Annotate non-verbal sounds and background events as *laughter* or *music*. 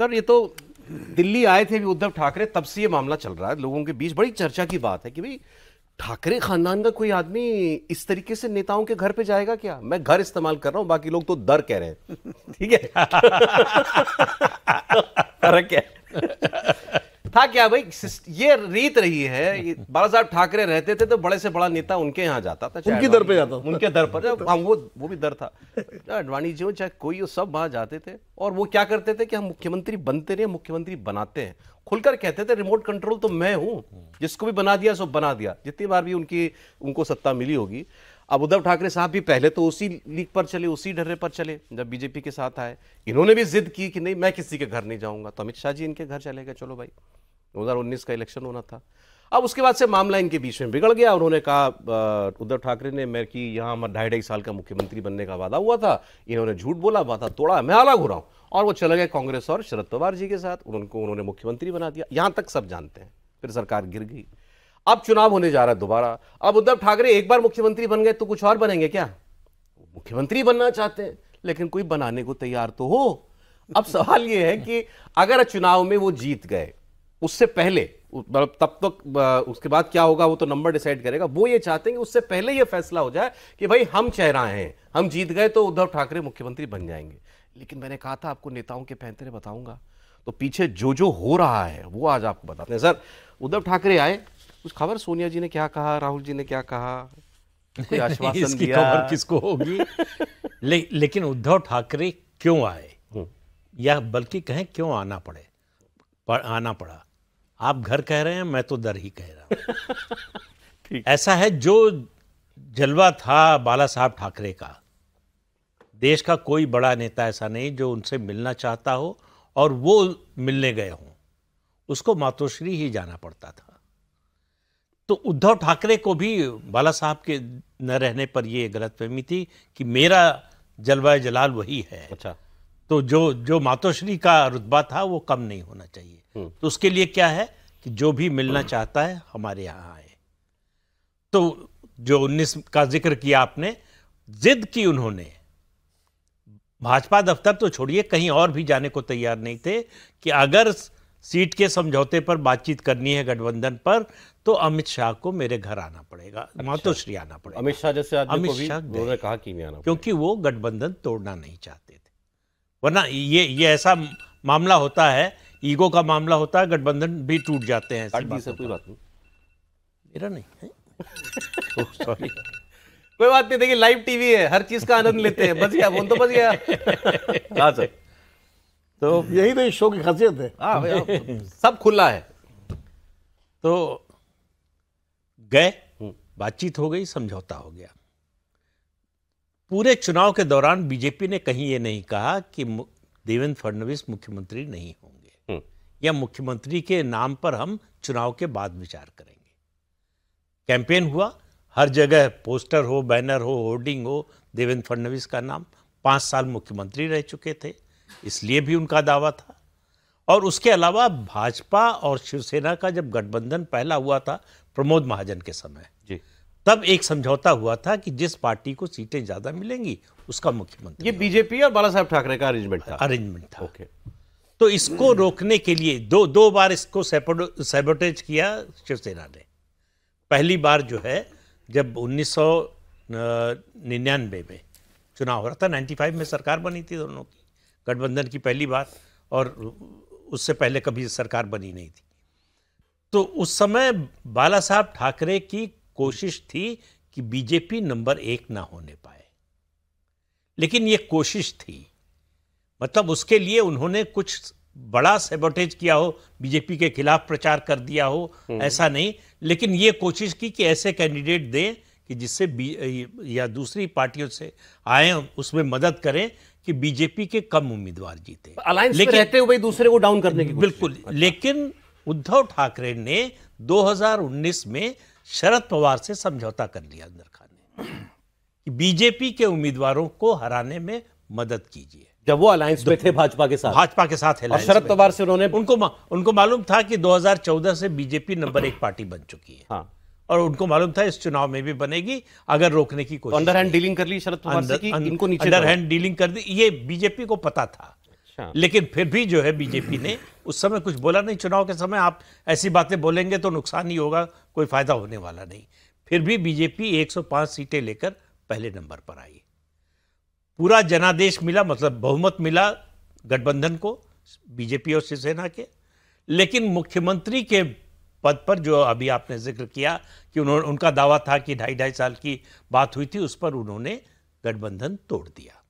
Sir ये तो दिल्ली आए थे भी उद्धव ठाकरे तब से ये मामला चल रहा है लोगों के बीच बड़ी चर्चा की बात है कि भाई ठाकरे खानदान का कोई आदमी इस तरीके से नेताओं के घर पे जाएगा क्या मैं घर इस्तेमाल कर रहा हूँ बाकी लोग तो दर कह रहे हैं ठीक है *laughs* है था क्या भाई ये रीत रही है बाला साहब ठाकरे रहते थे तो बड़े से बड़ा नेता उनके यहाँ जाता था उनकी दर पे जाता उनके दर पर हाँ वो वो भी दर था अडवाणी जी हो चाहे कोई हो सब वहां जाते थे और वो क्या करते थे कि हम मुख्यमंत्री बनते नहीं मुख्यमंत्री बनाते हैं खुलकर कहते थे रिमोट कंट्रोल तो मैं हूं जिसको भी बना दिया सो बना दिया जितनी बार भी उनकी उनको सत्ता मिली होगी अब उद्धव ठाकरे साहब भी पहले तो उसी लीक पर चले उसी ढर्रे पर चले जब बीजेपी के साथ आए इन्होंने भी जिद की कि नहीं मैं किसी के घर नहीं जाऊंगा तो अमित शाह जी इनके घर चले गए चलो भाई 2019 का इलेक्शन होना था अब उसके बाद से मामला इनके बीच में बिगड़ गया उन्होंने कहा उद्धव ठाकरे ने मैं कि यहाँ हमारे ढाई ढाई साल का मुख्यमंत्री बनने का वादा हुआ था इन्होंने झूठ बोला वादा तोड़ा मैं अलग हो रहा हूँ और वो चले गए कांग्रेस और शरद पवार जी के साथ उनको उन्होंने मुख्यमंत्री बना दिया यहाँ तक सब जानते हैं फिर सरकार गिर गई अब चुनाव होने जा रहा है दोबारा अब उद्धव ठाकरे एक बार मुख्यमंत्री बन गए तो कुछ और बनेंगे क्या मुख्यमंत्री बनना चाहते हैं लेकिन कोई बनाने को तैयार तो हो अब सवाल यह है कि अगर चुनाव में वो जीत गए उससे पहले मतलब तब तक तो उसके बाद क्या होगा वो तो नंबर डिसाइड करेगा वो ये चाहते हैं कि उससे पहले ये फैसला हो जाए कि भाई हम चेहरा हैं हम जीत गए तो उद्धव ठाकरे मुख्यमंत्री बन जाएंगे लेकिन मैंने कहा था आपको नेताओं के पहनते बताऊंगा तो पीछे जो जो हो रहा है वो आज आपको बताते हैं सर उद्धव ठाकरे आए कुछ खबर सोनिया जी ने क्या कहा राहुल जी ने क्या कहा इसकी खबर किसको होगी ले, लेकिन उद्धव ठाकरे क्यों आए हम्म। या बल्कि कहें क्यों आना पड़े पर आना पड़ा आप घर कह रहे हैं मैं तो दर ही कह रहा हूं *laughs* ऐसा है जो जलवा था बाला साहब ठाकरे का देश का कोई बड़ा नेता ऐसा नहीं जो उनसे मिलना चाहता हो और वो मिलने गए हों उसको मातोश्री ही जाना पड़ता था तो उद्धव ठाकरे को भी बाला साहब के न रहने पर ये गलतफहमी थी कि मेरा जलवा जलाल वही है अच्छा तो जो जो मातोश्री का रुतबा था वो कम नहीं होना चाहिए हम्म। तो उसके लिए क्या है कि जो भी मिलना चाहता है हमारे यहाँ आए तो जो उन्नीस का जिक्र किया आपने जिद की उन्होंने भाजपा दफ्तर तो छोड़िए कहीं और भी जाने को तैयार नहीं थे कि अगर सीट के समझौते पर बातचीत करनी है गठबंधन पर तो अमित शाह को मेरे घर आना पड़ेगा अच्छा। मातोश्री आना पड़ेगा अमित शाह जैसे अमित शाह ने कहा कि नहीं आना क्योंकि वो गठबंधन तोड़ना नहीं चाहते थे वरना ये ये ऐसा मामला होता है ईगो का मामला होता है गठबंधन भी टूट जाते हैं कोई बात नहीं मेरा नहीं सॉरी *laughs* oh, कोई बात नहीं देखिए लाइव टीवी है हर चीज का आनंद लेते हैं बस गया फोन तो बच गया *laughs* हाँ सर तो यही तो इस शो की खासियत है आ, हाँ, सब खुला है तो गए हम्म। बातचीत हो गई समझौता हो गया पूरे चुनाव के दौरान बीजेपी ने कहीं ये नहीं कहा कि देवेंद्र फडणवीस मुख्यमंत्री नहीं होंगे या मुख्यमंत्री के नाम पर हम चुनाव के बाद विचार करेंगे कैंपेन हुआ हर जगह पोस्टर हो बैनर हो होर्डिंग हो देवेंद्र फडणवीस का नाम पाँच साल मुख्यमंत्री रह चुके थे इसलिए भी उनका दावा था और उसके अलावा भाजपा और शिवसेना का जब गठबंधन पहला हुआ था प्रमोद महाजन के समय जी तब एक समझौता हुआ था कि जिस पार्टी को सीटें ज़्यादा मिलेंगी उसका मुख्यमंत्री ये बीजेपी और बाला साहब ठाकरे का अरेंजमेंट था अरेंजमेंट था ओके okay. तो इसको हम्म। रोकने के लिए दो दो बार इसको सेबोटेज किया शिवसेना ने पहली बार जो है जब 1999 में चुनाव हो रहा था 95 में सरकार बनी थी दोनों की गठबंधन की पहली बार और उससे पहले कभी सरकार बनी नहीं थी तो उस समय बाला साहब ठाकरे की कोशिश थी कि बीजेपी नंबर एक ना होने पाए लेकिन ये कोशिश थी मतलब उसके लिए उन्होंने कुछ बड़ा सेबोटेज किया हो बीजेपी के खिलाफ प्रचार कर दिया हो हम्म। ऐसा नहीं लेकिन ये कोशिश की कि ऐसे कैंडिडेट दें कि जिससे या दूसरी पार्टियों से आए उसमें मदद करें कि बीजेपी के कम उम्मीदवार जीते लेकिन रहते हुए दूसरे को डाउन करने की बिल्कुल अच्छा। लेकिन उद्धव ठाकरे ने 2019 में शरद पवार से समझौता कर लिया अंदर खान ने कि बीजेपी के उम्मीदवारों को हराने में मदद कीजिए जब वो अलायंस में थे भाजपा के साथ भाजपा के साथ है शरद पवार से उन्होंने उनको मा, उनको मालूम था कि 2014 से बीजेपी नंबर एक पार्टी बन चुकी है हाँ और उनको मालूम था इस चुनाव में भी बनेगी अगर रोकने की कोशिश अंडर हैंड डीलिंग कर ली शरद पवार से कि इनको नीचे अंडर हैंड डीलिंग कर दी ये बीजेपी को पता था अच्छा। लेकिन फिर भी जो है बीजेपी ने उस समय कुछ बोला नहीं चुनाव के समय आप ऐसी बातें बोलेंगे तो नुकसान ही होगा कोई फायदा होने वाला नहीं फिर भी बीजेपी एक सीटें लेकर पहले नंबर पर आई पूरा जनादेश मिला मतलब बहुमत मिला गठबंधन को बीजेपी और शिवसेना के लेकिन मुख्यमंत्री के पद पर जो अभी आपने जिक्र किया कि उन्होंने उनका दावा था कि ढाई ढाई साल की बात हुई थी उस पर उन्होंने गठबंधन तोड़ दिया